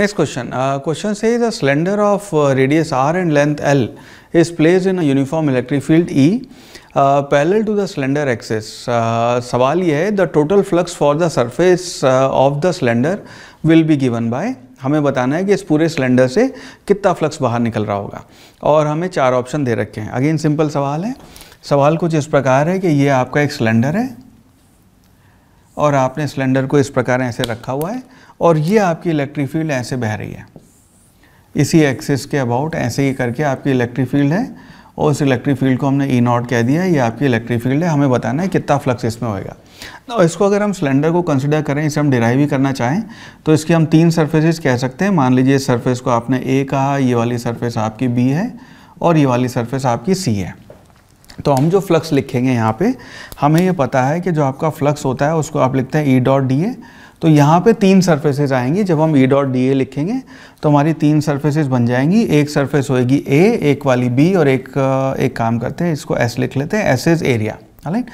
Next question. Uh, question says the cylinder of uh, radius r and length L is placed in a uniform electric field E uh, parallel to the cylinder axis. Uh, सवाल ये है the total flux for the surface uh, of the cylinder will be given by हमें बताना है कि इस पूरे cylinder से कितना फ्लक्स बाहर निकल रहा होगा और हमें चार ऑप्शन दे रखे हैं अगेन सिंपल सवाल है सवाल कुछ इस प्रकार है कि ये आपका एक सिलेंडर है और आपने सिलेंडर को इस प्रकार ऐसे रखा हुआ है और ये आपकी इलेक्ट्रिक फील्ड ऐसे बह रही है इसी एक्सिस के अबाउट ऐसे ही करके आपकी इलेक्ट्रिक फील्ड है और उस इलेक्ट्रिक फील्ड को हमने ई e नॉट कह दिया ये आपकी इलेक्ट्रिक फील्ड है हमें बताना है कितना फ्लक्स इसमें होएगा तो इसको अगर हम सिलेंडर को कंसिडर करें इसे हम डिराइव ही करना चाहें तो इसकी हम तीन सर्फेसिस कह सकते हैं मान लीजिए इस सर्फेस को आपने ए कहा ये वाली सर्फेस आपकी बी है और ये वाली सर्फेस आपकी सी है तो हम जो फ्लक्स लिखेंगे यहाँ पे हमें ये पता है कि जो आपका फ्लक्स होता है उसको आप लिखते हैं ई डॉट डी ए तो यहाँ पे तीन सर्फेसेज आएंगी जब हम ई डॉट डी ए लिखेंगे तो हमारी तीन सर्फेसेज बन जाएंगी एक सर्फेस होएगी ए एक वाली बी और एक एक काम करते हैं इसको एस लिख लेते हैं S is area right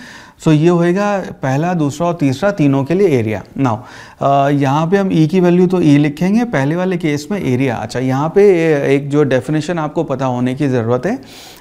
so ये होएगा पहला दूसरा और तीसरा तीनों के लिए एरिया नाउ यहाँ पे हम ई e की वैल्यू तो ई e लिखेंगे पहले वाले केस में एरिया अच्छा यहाँ पे एक जो डेफिनेशन आपको पता होने की ज़रूरत है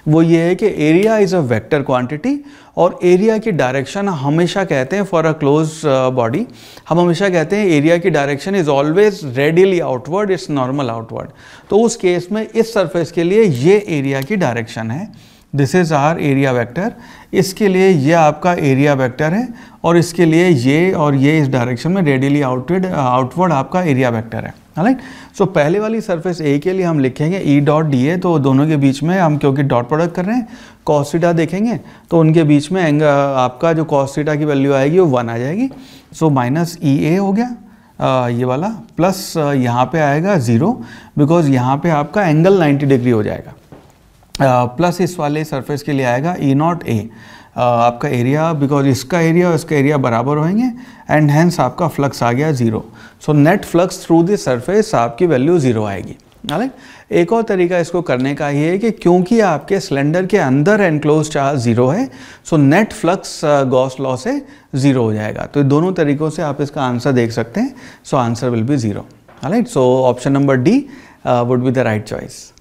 वो ये है कि area is a vector quantity और एरिया की डायरेक्शन हमेशा कहते हैं फॉर अ क्लोज बॉडी हम हमेशा कहते हैं एरिया की direction is always radially outward it's normal outward तो उस केस में इस सरफेस के लिए ये एरिया की डायरेक्शन है this is our area vector इसके लिए ये आपका एरिया वेक्टर है और इसके लिए ये और ये इस डायरेक्शन में रेडियली आउटवर्ड आउटवर्ड आपका एरिया वेक्टर है राइट सो so, पहले वाली सरफेस ए के लिए हम लिखेंगे ई डॉट डी ए तो दोनों के बीच में हम क्योंकि डॉट प्रोडक्ट कर रहे हैं कॉस्टा देखेंगे तो उनके बीच में एंग आपका जो कॉस्टा की वैल्यू आएगी वो वन आ जाएगी सो माइनस ई ए हो गया आ, ये वाला प्लस यहाँ पे आएगा ज़ीरो बिकॉज़ यहाँ पे आपका एंगल 90 डिग्री हो जाएगा प्लस uh, इस वाले सरफेस के लिए आएगा ई नॉट ए आपका एरिया बिकॉज इसका एरिया और इसका एरिया बराबर होंगे एंड हैंस आपका फ्लक्स आ गया zero so net flux through this surface आपकी वैल्यू ज़ीरो आएगी नाले? एक और तरीका इसको करने का ये है कि क्योंकि आपके सिलेंडर के अंदर एनक्लोज चार्ज ज़ीरो है so net flux Gauss law से ज़ीरो हो जाएगा तो दोनों तरीकों से आप इसका आंसर देख सकते हैं so answer will be zero right so option number D would be the right choice